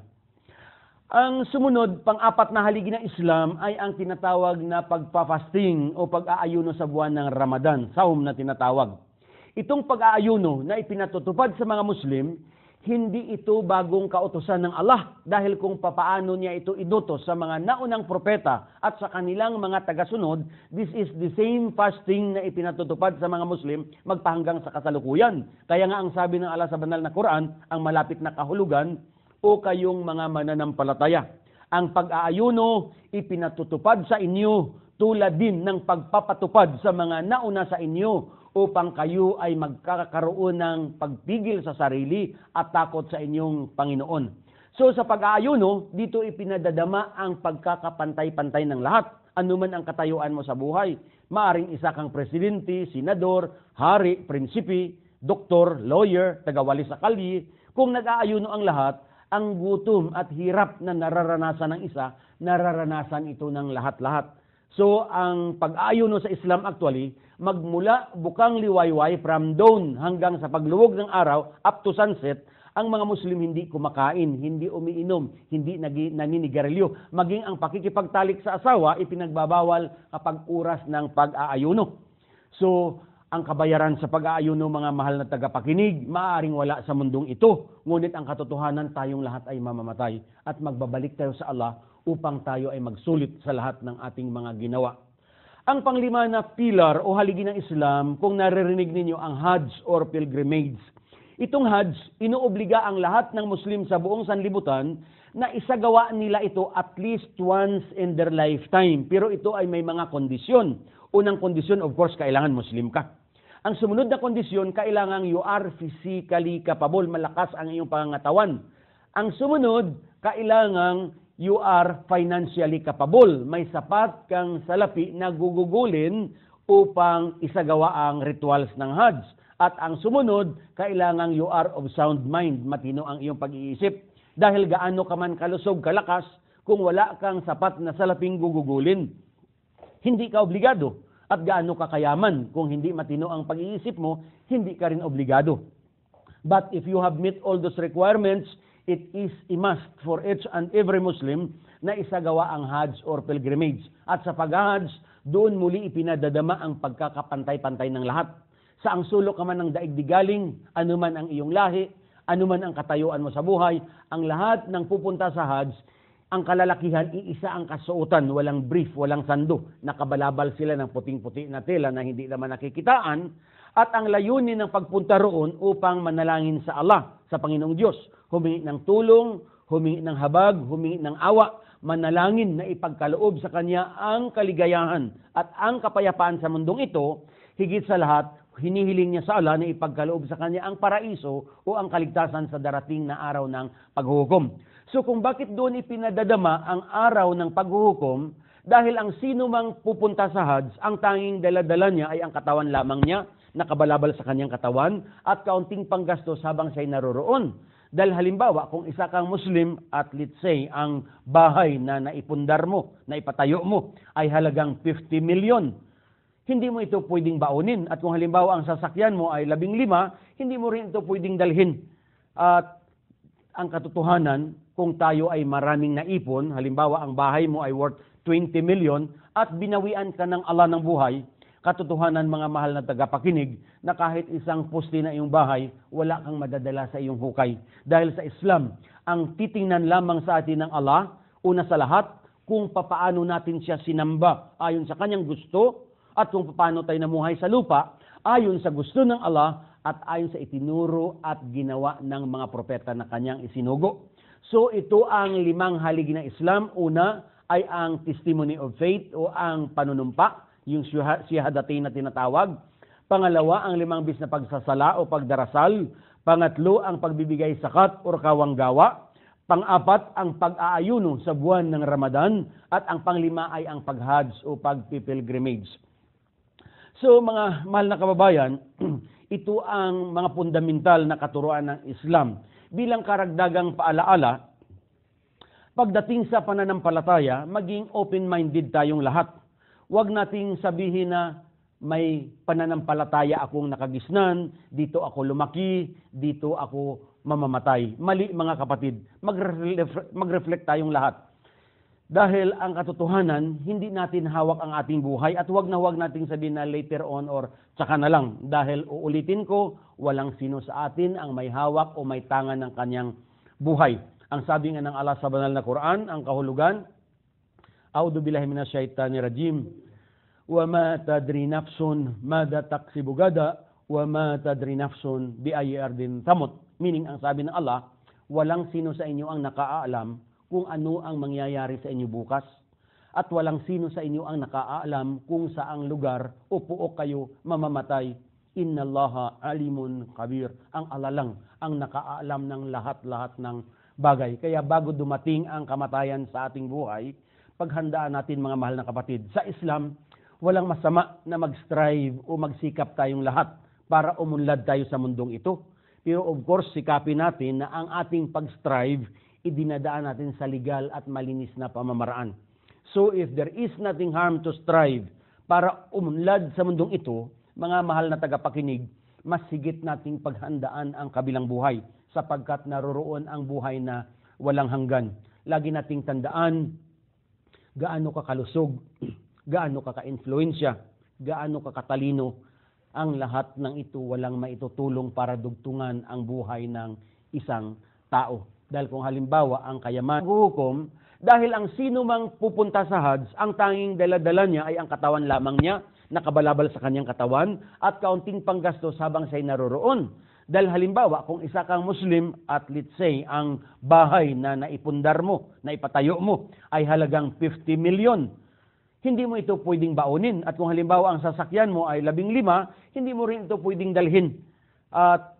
[SPEAKER 1] Ang sumunod, pang-apat na haligi ng Islam ay ang tinatawag na pagpafasting o pag-aayuno sa buwan ng Ramadan, saum na tinatawag. Itong pag-aayuno na ipinatutupad sa mga Muslim, hindi ito bagong kautosan ng Allah dahil kung papaano niya ito idutos sa mga naunang propeta at sa kanilang mga tagasunod, this is the same fasting na ipinatutupad sa mga Muslim magpahanggang sa kasalukuyan. Kaya nga ang sabi ng Allah sa banal na Quran, ang malapit na kahulugan, o kayong mga mananampalataya. Ang pag-aayuno ipinatutupad sa inyo tulad din ng pagpapatupad sa mga nauna sa inyo upang kayo ay magkakaroon ng pagpigil sa sarili at takot sa inyong Panginoon. So sa pag-aayuno, dito ipinadadama ang pagkakapantay-pantay ng lahat, anuman ang katayuan mo sa buhay. Maaring isa kang presidente, senador, hari, prinsipi, doktor, lawyer, tagawali sa kalye. Kung nag-aayuno ang lahat, ang gutom at hirap na nararanasan ng isa, nararanasan ito ng lahat-lahat. So, ang pag-ayo no sa Islam actually, magmula bukang liwayway from dawn hanggang sa pagluwag ng araw up to sunset, ang mga Muslim hindi kumakain, hindi umiinom, hindi naninigarilyo. Maging ang pakikipagtalik sa asawa, ipinagbabawal kapag oras ng pag-aayuno. So, ang kabayaran sa pag-aayuno mga mahal na tagapakinig, maaring wala sa mundong ito. Ngunit ang katotohanan tayong lahat ay mamamatay at magbabalik tayo sa Allah upang tayo ay magsulit sa lahat ng ating mga ginawa. Ang panglima na pilar o haligi ng Islam, kung naririnig ninyo ang Hajj or pilgrimage. Itong Hajj, inuobliga ang lahat ng Muslim sa buong sanlibutan na isagawa nila ito at least once in their lifetime. Pero ito ay may mga kondisyon. Unang kondisyon, of course, kailangan Muslim ka. Ang sumunod na kondisyon, kailangan you are physically capable, malakas ang iyong pangangatawan. Ang sumunod, kailangan you are financially capable. May sapat kang salapi na gugugulin upang isagawa ang rituals ng Hajj. At ang sumunod, kailangan you are of sound mind, matino ang iyong pag-iisip. Dahil gaano ka man kalusog, kalakas, kung wala kang sapat na salaping gugugulin, hindi ka obligado. At gaano ka kayaman, kung hindi matino ang pag-iisip mo, hindi ka rin obligado. But if you have met all those requirements, it is a must for each and every Muslim na isagawa ang Hajj or pilgrimage. At sa pag-Hajj, doon muli ipinadadama ang pagkakapantay-pantay ng lahat. Sa ang sulok ka man ng daigdigaling, anuman ang iyong lahi, anuman ang katayuan mo sa buhay, ang lahat ng pupunta sa Hajj, ang kalalakihan, iisa ang kasuotan, walang brief, walang sando. Nakabalabal sila ng puting-puti na tela na hindi naman nakikitaan. At ang layunin ng pagpunta roon upang manalangin sa Allah, sa Panginoong Diyos humingi ng tulong, humingi ng habag, humingi ng awa, manalangin na ipagkaloob sa kanya ang kaligayahan at ang kapayapaan sa mundong ito, higit sa lahat, hinihiling niya sa Allah na ipagkaloob sa kanya ang paraiso o ang kaligtasan sa darating na araw ng paghuhukom. So kung bakit doon ipinadadama ang araw ng paghuhukom, dahil ang sino mang pupunta sa Hajj, ang tanging daladala niya ay ang katawan lamang niya, nakabalabal sa kanyang katawan, at kaunting panggastos habang siya'y naroroon. Dahil halimbawa, kung isa kang Muslim at let's say, ang bahay na naipundar mo, na ipatayo mo, ay halagang 50 million, hindi mo ito pwedeng baunin. At kung halimbawa ang sasakyan mo ay labing lima, hindi mo rin ito pwedeng dalhin. At ang katotohanan, kung tayo ay maraming naipon, halimbawa ang bahay mo ay worth 20 million at binawian ka ng Allah ng buhay, katotohanan mga mahal na tagapakinig, na kahit isang poste na iyong bahay, wala kang madadala sa iyong hukay. Dahil sa Islam, ang titingnan lamang sa atin ng Allah, una sa lahat, kung papaano natin siya sinamba ayon sa kanyang gusto at kung paano tayo namuhay sa lupa ayon sa gusto ng Allah at ayon sa itinuro at ginawa ng mga propeta na kanyang isinugo. So ito ang limang haligi ng Islam. Una ay ang testimony of faith o ang panunumpa, yung shahadatin na tinatawag. Pangalawa, ang limang bis na pagsasala o pagdarasal. Pangatlo, ang pagbibigay sakat o kawanggawa. Pang-apat, ang pag-aayuno sa buwan ng Ramadan. At ang panglima ay ang pag o pag So mga mahal na kababayan, *clears throat* ito ang mga pundamental na katuruan ng Islam. Bilang karagdagang paalaala, pagdating sa pananampalataya, maging open-minded tayong lahat. Huwag nating sabihin na may pananampalataya akong nakagisnan, dito ako lumaki, dito ako mamamatay. Mali mga kapatid, mag-reflect, tayong lahat. Dahil ang katotohanan, hindi natin hawak ang ating buhay at wag na wag nating sabihin na later on or tsaka na lang. Dahil uulitin ko, walang sino sa atin ang may hawak o may tangan ng kanyang buhay. Ang sabi nga ng Allah sa banal na Quran, ang kahulugan, Audo billahi minash minasyaitanir rajim. وما تدري نفس ماذا تكسب غدا وama tadri nafsun bi ardin tamut. Meaning, ang sabi ng Allah, walang sino sa inyo ang nakaalam kung ano ang mangyayari sa inyo bukas. At walang sino sa inyo ang nakaalam kung saang lugar o puok kayo mamamatay. Inna Allaha alimun kabir. Ang alalang ang nakaalam ng lahat-lahat ng bagay. Kaya bago dumating ang kamatayan sa ating buhay, paghandaan natin mga mahal na kapatid. Sa Islam, walang masama na mag-strive o magsikap tayong lahat para umunlad tayo sa mundong ito. Pero of course, sikapin natin na ang ating pag-strive, idinadaan natin sa legal at malinis na pamamaraan. So if there is nothing harm to strive para umunlad sa mundong ito, mga mahal na tagapakinig, mas higit nating paghandaan ang kabilang buhay sapagkat naroroon ang buhay na walang hanggan. Lagi nating tandaan gaano kakalusog gaano ka ka-influensya, gaano ka katalino, ang lahat ng ito walang maitutulong para dugtungan ang buhay ng isang tao. Dahil kung halimbawa ang kayaman hukom, dahil ang sino mang pupunta sa Hajj, ang tanging daladala niya ay ang katawan lamang niya, nakabalabal sa kanyang katawan, at kaunting panggastos habang siya'y naroroon. Dahil halimbawa, kung isa kang Muslim at let's say, ang bahay na naipundar mo, naipatayo mo, ay halagang 50 million, hindi mo ito pwedeng baunin. At kung halimbawa ang sasakyan mo ay labing lima, hindi mo rin ito pwedeng dalhin. At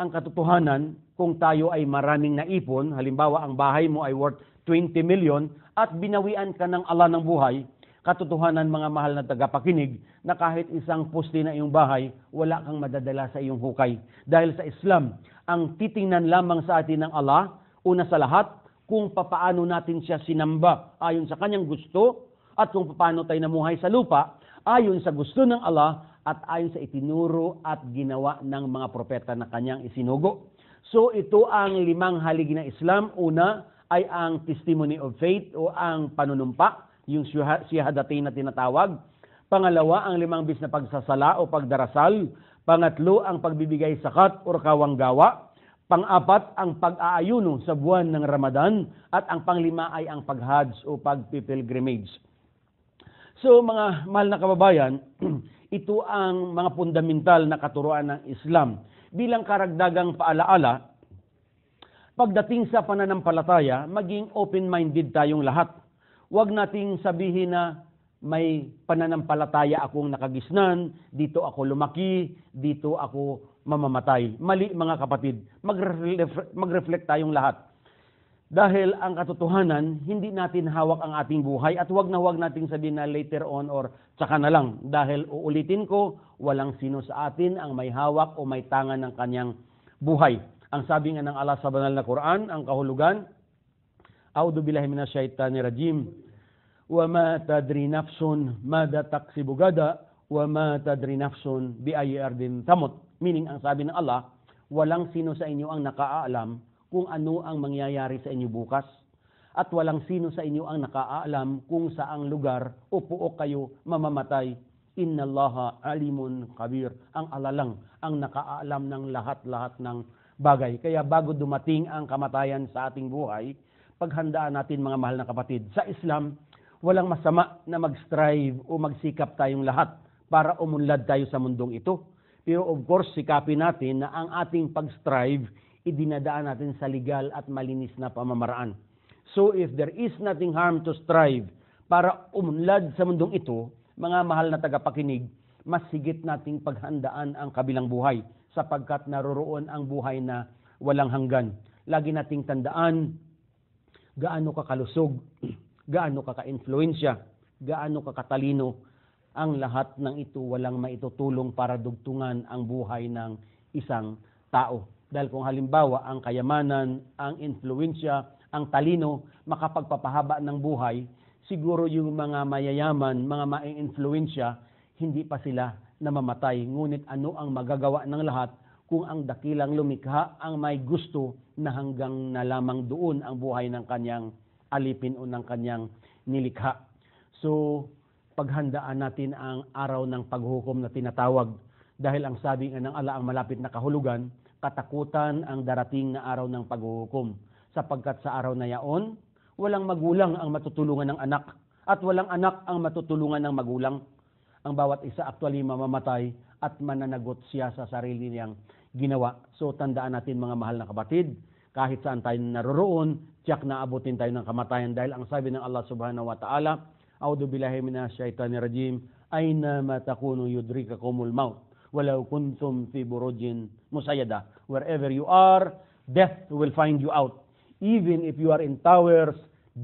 [SPEAKER 1] ang katotohanan, kung tayo ay maraming naipon, halimbawa ang bahay mo ay worth 20 million at binawian ka ng ala ng buhay, katotohanan mga mahal na tagapakinig na kahit isang poste na iyong bahay, wala kang madadala sa iyong hukay. Dahil sa Islam, ang titingnan lamang sa atin ng Allah, una sa lahat, kung papaano natin siya sinamba ayon sa kanyang gusto at kung paano tayo namuhay sa lupa ayon sa gusto ng Allah at ayon sa itinuro at ginawa ng mga propeta na kanyang isinugo. So ito ang limang haligi ng Islam. Una ay ang testimony of faith o ang panunumpa, yung shahadatain na tinatawag. Pangalawa, ang limang bis na pagsasala o pagdarasal. Pangatlo, ang pagbibigay sakat o kawanggawa. Pang-apat, ang pag-aayuno sa buwan ng Ramadan. At ang panglima ay ang pag o pag So mga mahal na kababayan, *clears throat* ito ang mga fundamental na katuruan ng Islam. Bilang karagdagang paalaala, pagdating sa pananampalataya, maging open-minded tayong lahat. Huwag nating sabihin na may pananampalataya akong nakagisnan, dito ako lumaki, dito ako mamamatay. Mali mga kapatid, magre-reflect tayong lahat. Dahil ang katotohanan, hindi natin hawak ang ating buhay at wag na wag nating sabihin na later on or tsaka na lang. Dahil uulitin ko, walang sino sa atin ang may hawak o may tangan ng kanyang buhay. Ang sabi nga ng ala sa banal na Quran, ang kahulugan, Audo billahi minash minasyaitani rajim. Wa ma tadri nafsun mada taksibu gada wa ma tadri nafsun bi ayyi ardin tamut. Meaning ang sabi ng Allah, walang sino sa inyo ang nakaaalam kung ano ang mangyayari sa inyo bukas at walang sino sa inyo ang nakaalam kung saang lugar o puok kayo mamamatay. Inna Allaha alimun kabir. Ang alalang ang nakaalam ng lahat-lahat ng bagay. Kaya bago dumating ang kamatayan sa ating buhay, paghandaan natin mga mahal na kapatid. Sa Islam, walang masama na mag-strive o magsikap tayong lahat para umunlad tayo sa mundong ito. Pero of course, sikapin natin na ang ating pag-strive idinadaan natin sa legal at malinis na pamamaraan. So if there is nothing harm to strive para umunlad sa mundong ito, mga mahal na tagapakinig, mas sigit nating paghandaan ang kabilang buhay sapagkat naroroon ang buhay na walang hanggan. Lagi nating tandaan gaano ka kalusog, *clears throat* gaano ka ka-influensya, gaano ka katalino. Ang lahat ng ito walang maitutulong para dugtungan ang buhay ng isang tao. Dahil kung halimbawa ang kayamanan, ang influensya, ang talino makapagpapahaba ng buhay, siguro yung mga mayayaman, mga maiinfluensya, hindi pa sila namamatay. Ngunit ano ang magagawa ng lahat kung ang dakilang lumikha ang may gusto na hanggang na lamang doon ang buhay ng kanyang alipin o ng kanyang nilikha. So, paghandaan natin ang araw ng paghukom na tinatawag dahil ang sabi nga ng ala ang malapit na kahulugan, katakutan ang darating na araw ng paghuhukom, sapagkat sa araw na yaon, walang magulang ang matutulungan ng anak at walang anak ang matutulungan ng magulang. Ang bawat isa actually mamamatay at mananagot siya sa sarili niyang ginawa. So tandaan natin mga mahal na kapatid, kahit saan tayo naroroon, tiyak na abutin tayo ng kamatayan dahil ang sabi ng Allah Subhanahu wa Ta'ala, A'udhu billahi minash shaitani rajim, ayna matakunu yudrikakumul maut walau kuntum fi burujin مُسَيَّدَةٍ Wherever you are, death will find you out. Even if you are in towers,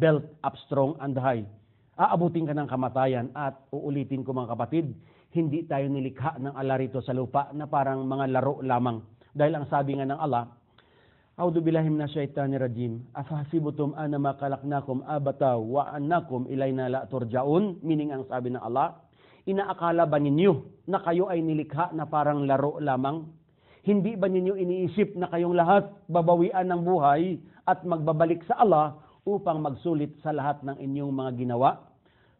[SPEAKER 1] built up strong and high. Aabutin ka ng kamatayan at uulitin ko mga kapatid, hindi tayo nilikha ng ala rito sa lupa na parang mga laro lamang. Dahil ang sabi nga ng Allah, Audu billahi minash shaitani rajim. Afahasibutum anama kalaknakum abata wa annakum ilayna la turjaun. Meaning ang sabi ng Allah, Inaakala ba ninyo na kayo ay nilikha na parang laro lamang? Hindi ba ninyo iniisip na kayong lahat babawian ng buhay at magbabalik sa Allah upang magsulit sa lahat ng inyong mga ginawa?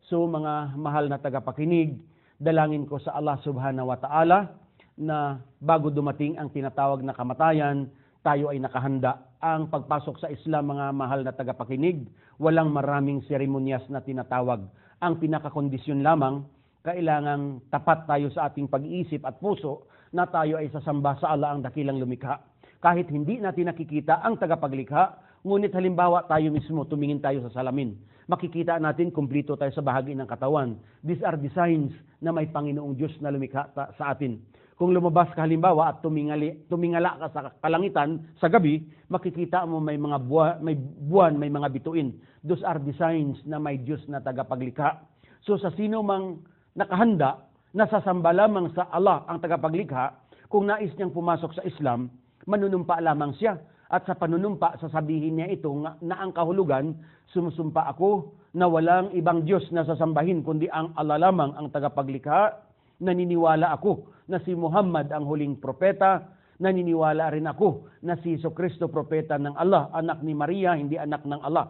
[SPEAKER 1] So mga mahal na tagapakinig, dalangin ko sa Allah subhanahu wa ta'ala na bago dumating ang tinatawag na kamatayan, tayo ay nakahanda. Ang pagpasok sa Islam, mga mahal na tagapakinig, walang maraming seremonyas na tinatawag. Ang pinakakondisyon lamang kailangang tapat tayo sa ating pag-iisip at puso na tayo ay sasamba sa alaang dakilang lumikha. Kahit hindi natin nakikita ang tagapaglikha, ngunit halimbawa tayo mismo tumingin tayo sa salamin. Makikita natin kumplito tayo sa bahagi ng katawan. These are designs na may Panginoong Diyos na lumikha ta- sa atin. Kung lumabas ka halimbawa at tumingali, tumingala ka sa kalangitan sa gabi, makikita mo may mga buwan, may, buwan, may mga bituin. Those are designs na may Diyos na tagapaglikha. So sa sino mang nakahanda na lamang sa Allah ang tagapaglikha, kung nais niyang pumasok sa Islam, manunumpa lamang siya. At sa panunumpa, sasabihin niya ito na, na ang kahulugan, sumusumpa ako na walang ibang Diyos na sasambahin kundi ang Allah lamang ang tagapaglikha. Naniniwala ako na si Muhammad ang huling propeta. Naniniwala rin ako na si Iso Kristo propeta ng Allah, anak ni Maria, hindi anak ng Allah.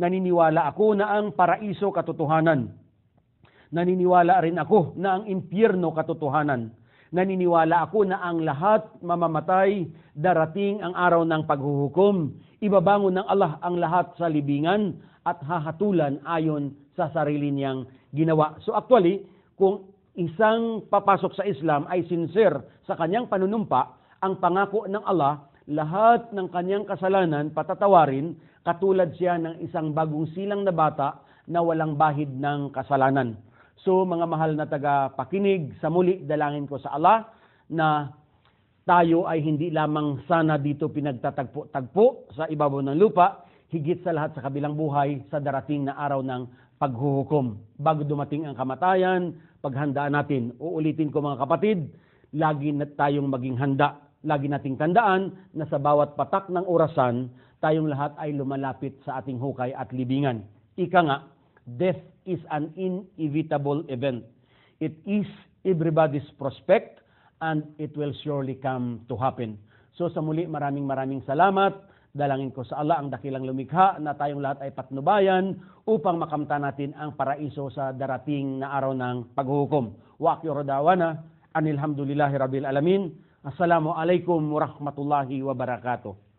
[SPEAKER 1] Naniniwala ako na ang paraiso katotohanan naniniwala rin ako na ang impyerno katotohanan. Naniniwala ako na ang lahat mamamatay, darating ang araw ng paghuhukom. Ibabangon ng Allah ang lahat sa libingan at hahatulan ayon sa sarili niyang ginawa. So actually, kung isang papasok sa Islam ay sincere sa kanyang panunumpa, ang pangako ng Allah, lahat ng kanyang kasalanan patatawarin, katulad siya ng isang bagong silang na bata na walang bahid ng kasalanan. So mga mahal na tagapakinig, sa muli dalangin ko sa Allah na tayo ay hindi lamang sana dito pinagtatagpo-tagpo sa ibabaw ng lupa, higit sa lahat sa kabilang buhay sa darating na araw ng paghuhukom. Bago dumating ang kamatayan, paghandaan natin. Uulitin ko mga kapatid, lagi na tayong maging handa. Lagi nating tandaan na sa bawat patak ng orasan, tayong lahat ay lumalapit sa ating hukay at libingan. Ika nga, death is an inevitable event. It is everybody's prospect and it will surely come to happen. So sa muli, maraming maraming salamat. Dalangin ko sa Allah ang dakilang lumikha na tayong lahat ay patnubayan upang makamta natin ang paraiso sa darating na araw ng paghuhukom. Wa akyo radawana, anilhamdulillahi rabbil alamin. Assalamu alaikum warahmatullahi wabarakatuh.